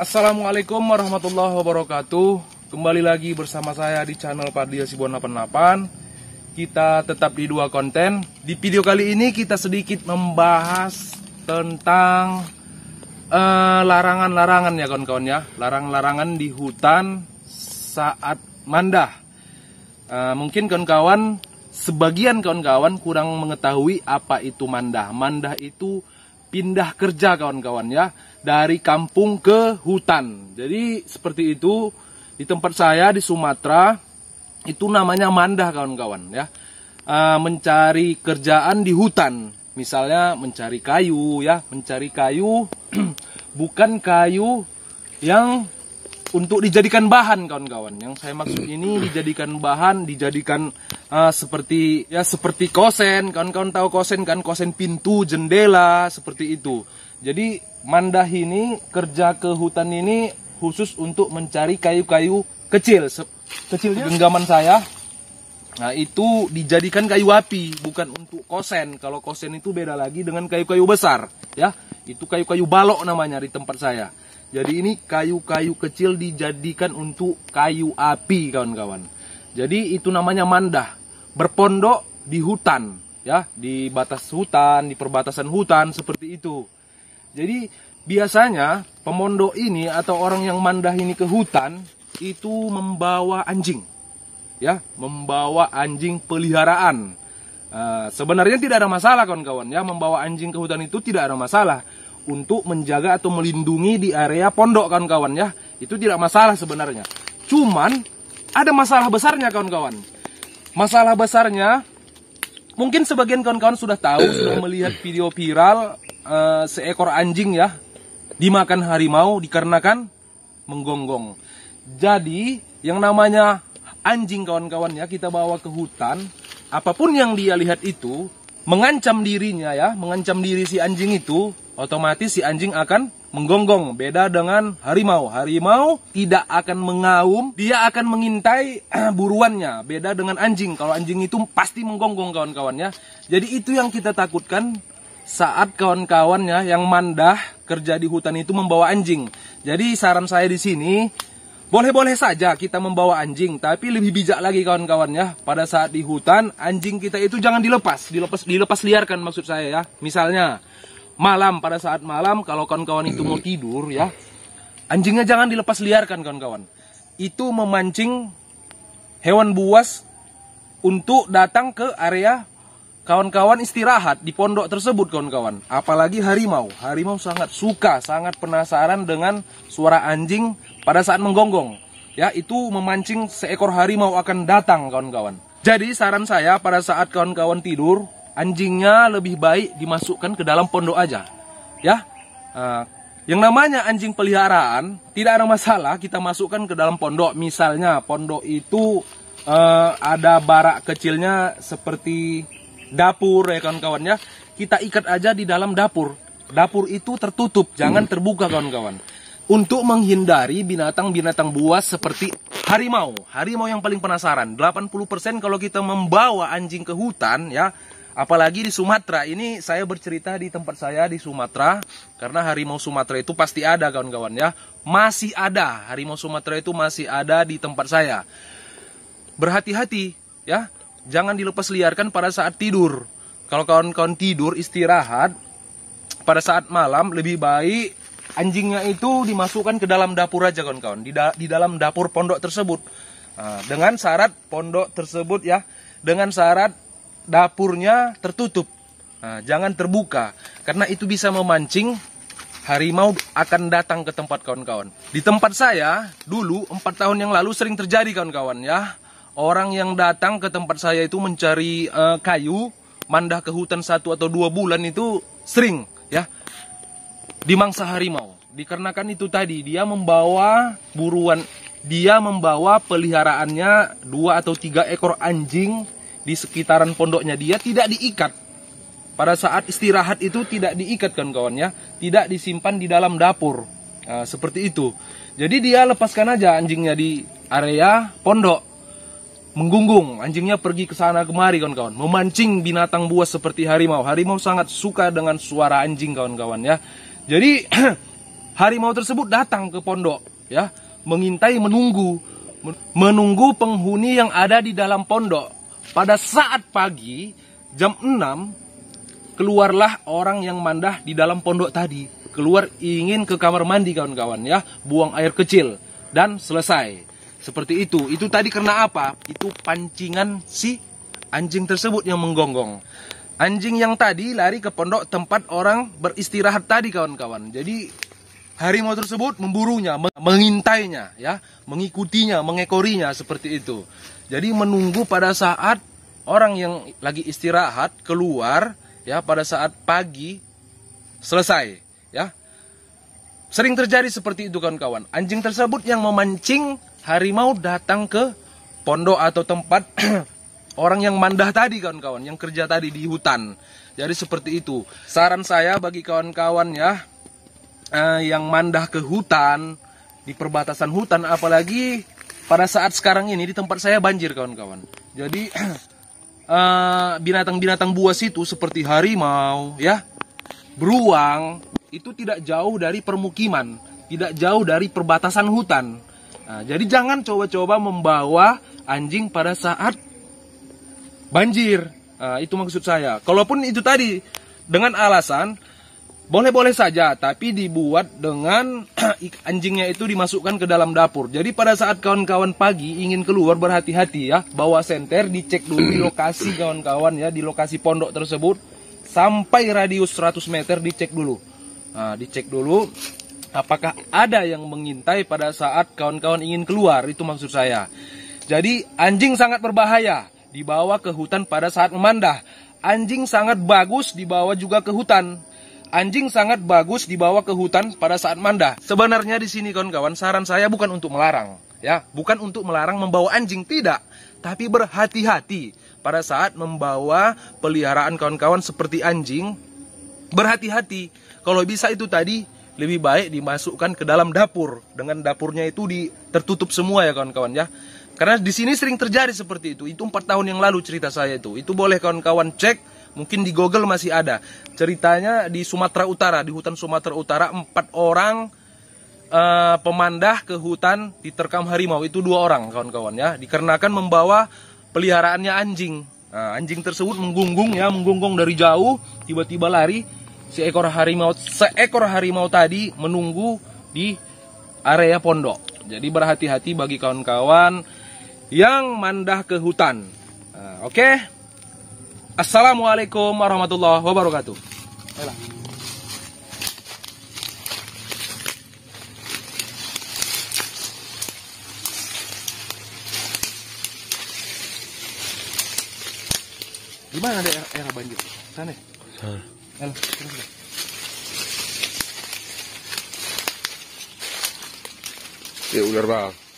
Assalamualaikum warahmatullahi wabarakatuh Kembali lagi bersama saya di channel Pardia Sibuan 88 Kita tetap di dua konten Di video kali ini kita sedikit membahas tentang eh, Larangan-larangan uh, ya kawan-kawan ya Larangan-larangan di hutan saat mandah eh, uh, Mungkin kawan-kawan Sebagian kawan-kawan kurang mengetahui apa itu mandah Mandah itu pindah kerja kawan-kawan ya dari kampung ke hutan. Jadi seperti itu di tempat saya di Sumatera itu namanya mandah kawan-kawan ya e, mencari kerjaan di hutan misalnya mencari kayu ya mencari kayu bukan kayu yang untuk dijadikan bahan kawan-kawan. Yang saya maksud ini dijadikan bahan, dijadikan uh, seperti ya seperti kosen, kawan-kawan tahu kosen kan kosen pintu, jendela seperti itu. Jadi mandah ini kerja ke hutan ini khusus untuk mencari kayu-kayu kecil. Se kecilnya genggaman saya Nah, itu dijadikan kayu api, bukan untuk kosen. Kalau kosen itu beda lagi dengan kayu-kayu besar, ya. Itu kayu-kayu balok namanya di tempat saya. Jadi ini kayu-kayu kecil dijadikan untuk kayu api, kawan-kawan. Jadi itu namanya mandah. Berpondok di hutan, ya, di batas hutan, di perbatasan hutan seperti itu. Jadi biasanya pemondok ini atau orang yang mandah ini ke hutan itu membawa anjing ya membawa anjing peliharaan. Uh, sebenarnya tidak ada masalah kawan-kawan ya membawa anjing ke hutan itu tidak ada masalah untuk menjaga atau melindungi di area pondok kawan-kawan ya itu tidak masalah sebenarnya. Cuman ada masalah besarnya kawan-kawan. Masalah besarnya mungkin sebagian kawan-kawan sudah tahu sudah melihat video viral uh, seekor anjing ya dimakan harimau dikarenakan menggonggong. Jadi yang namanya anjing kawan-kawannya kita bawa ke hutan, apapun yang dia lihat itu mengancam dirinya ya, mengancam diri si anjing itu, otomatis si anjing akan menggonggong. Beda dengan harimau. Harimau tidak akan mengaum, dia akan mengintai buruannya. Beda dengan anjing. Kalau anjing itu pasti menggonggong kawan-kawannya. Jadi itu yang kita takutkan saat kawan-kawannya yang mandah kerja di hutan itu membawa anjing. Jadi saran saya di sini, boleh-boleh saja kita membawa anjing, tapi lebih bijak lagi kawan-kawan ya. Pada saat di hutan, anjing kita itu jangan dilepas, dilepas dilepas liarkan maksud saya ya. Misalnya malam pada saat malam kalau kawan-kawan itu mau tidur ya, anjingnya jangan dilepas liarkan kawan-kawan. Itu memancing hewan buas untuk datang ke area kawan-kawan istirahat di pondok tersebut kawan-kawan apalagi harimau harimau sangat suka sangat penasaran dengan suara anjing pada saat menggonggong ya itu memancing seekor harimau akan datang kawan-kawan jadi saran saya pada saat kawan-kawan tidur anjingnya lebih baik dimasukkan ke dalam pondok aja ya uh, yang namanya anjing peliharaan tidak ada masalah kita masukkan ke dalam pondok misalnya pondok itu uh, ada barak kecilnya seperti dapur ya kawan kawan ya kita ikat aja di dalam dapur dapur itu tertutup jangan hmm. terbuka kawan-kawan untuk menghindari binatang-binatang buas seperti harimau harimau yang paling penasaran 80% kalau kita membawa anjing ke hutan ya apalagi di Sumatera ini saya bercerita di tempat saya di Sumatera karena harimau Sumatera itu pasti ada kawan-kawan ya masih ada harimau Sumatera itu masih ada di tempat saya berhati-hati ya jangan dilepas liarkan pada saat tidur. Kalau kawan-kawan tidur istirahat pada saat malam lebih baik anjingnya itu dimasukkan ke dalam dapur aja kawan-kawan di, da di dalam dapur pondok tersebut nah, dengan syarat pondok tersebut ya dengan syarat dapurnya tertutup nah, jangan terbuka karena itu bisa memancing harimau akan datang ke tempat kawan-kawan di tempat saya dulu empat tahun yang lalu sering terjadi kawan-kawan ya Orang yang datang ke tempat saya itu mencari uh, kayu, mandah ke hutan satu atau dua bulan itu sering ya dimangsa harimau. Dikarenakan itu tadi dia membawa buruan, dia membawa peliharaannya dua atau tiga ekor anjing di sekitaran pondoknya. Dia tidak diikat. Pada saat istirahat itu tidak diikat kan kawan ya, tidak disimpan di dalam dapur. Nah, seperti itu. Jadi dia lepaskan aja anjingnya di area pondok menggunggung anjingnya pergi ke sana kemari kawan-kawan, memancing binatang buas seperti harimau. Harimau sangat suka dengan suara anjing kawan-kawan ya. Jadi harimau tersebut datang ke pondok ya, mengintai menunggu menunggu penghuni yang ada di dalam pondok. Pada saat pagi jam 6 keluarlah orang yang mandah di dalam pondok tadi. Keluar ingin ke kamar mandi kawan-kawan ya, buang air kecil dan selesai. Seperti itu. Itu tadi karena apa? Itu pancingan si anjing tersebut yang menggonggong. Anjing yang tadi lari ke pondok tempat orang beristirahat tadi kawan-kawan. Jadi harimau tersebut memburunya, mengintainya, ya, mengikutinya, mengekorinya seperti itu. Jadi menunggu pada saat orang yang lagi istirahat keluar, ya, pada saat pagi selesai, ya. Sering terjadi seperti itu kawan-kawan. Anjing tersebut yang memancing harimau datang ke pondok atau tempat orang yang mandah tadi kawan-kawan, yang kerja tadi di hutan. Jadi seperti itu. Saran saya bagi kawan-kawan ya eh, yang mandah ke hutan di perbatasan hutan apalagi pada saat sekarang ini di tempat saya banjir kawan-kawan. Jadi eh, binatang-binatang eh, buas itu seperti harimau ya, beruang itu tidak jauh dari permukiman, tidak jauh dari perbatasan hutan. Nah, jadi jangan coba-coba membawa anjing pada saat banjir. Nah, itu maksud saya. Kalaupun itu tadi dengan alasan boleh-boleh saja, tapi dibuat dengan anjingnya itu dimasukkan ke dalam dapur. Jadi pada saat kawan-kawan pagi ingin keluar berhati-hati ya, bawa senter dicek dulu di lokasi kawan-kawan ya, di lokasi pondok tersebut sampai radius 100 meter dicek dulu. Nah, dicek dulu Apakah ada yang mengintai pada saat kawan-kawan ingin keluar? Itu maksud saya. Jadi anjing sangat berbahaya dibawa ke hutan pada saat memandah. Anjing sangat bagus dibawa juga ke hutan. Anjing sangat bagus dibawa ke hutan pada saat mandah. Sebenarnya di sini kawan-kawan saran saya bukan untuk melarang, ya, bukan untuk melarang membawa anjing tidak, tapi berhati-hati pada saat membawa peliharaan kawan-kawan seperti anjing. Berhati-hati. Kalau bisa itu tadi lebih baik dimasukkan ke dalam dapur dengan dapurnya itu di tertutup semua ya kawan-kawan ya. Karena di sini sering terjadi seperti itu. Itu empat tahun yang lalu cerita saya itu. Itu boleh kawan-kawan cek. Mungkin di Google masih ada. Ceritanya di Sumatera Utara, di hutan Sumatera Utara empat orang uh, pemandah ke hutan diterkam harimau itu dua orang kawan-kawan ya dikarenakan membawa peliharaannya anjing nah, anjing tersebut menggunggung ya menggunggung dari jauh tiba-tiba lari Si ekor harimau seekor harimau tadi menunggu di area pondok. Jadi berhati-hati bagi kawan-kawan yang mandah ke hutan. Nah, Oke. Okay? Assalamualaikum warahmatullahi wabarakatuh. Ayolah. ada era, era banjir? Sana. Ya? Sana. Ya ular bang.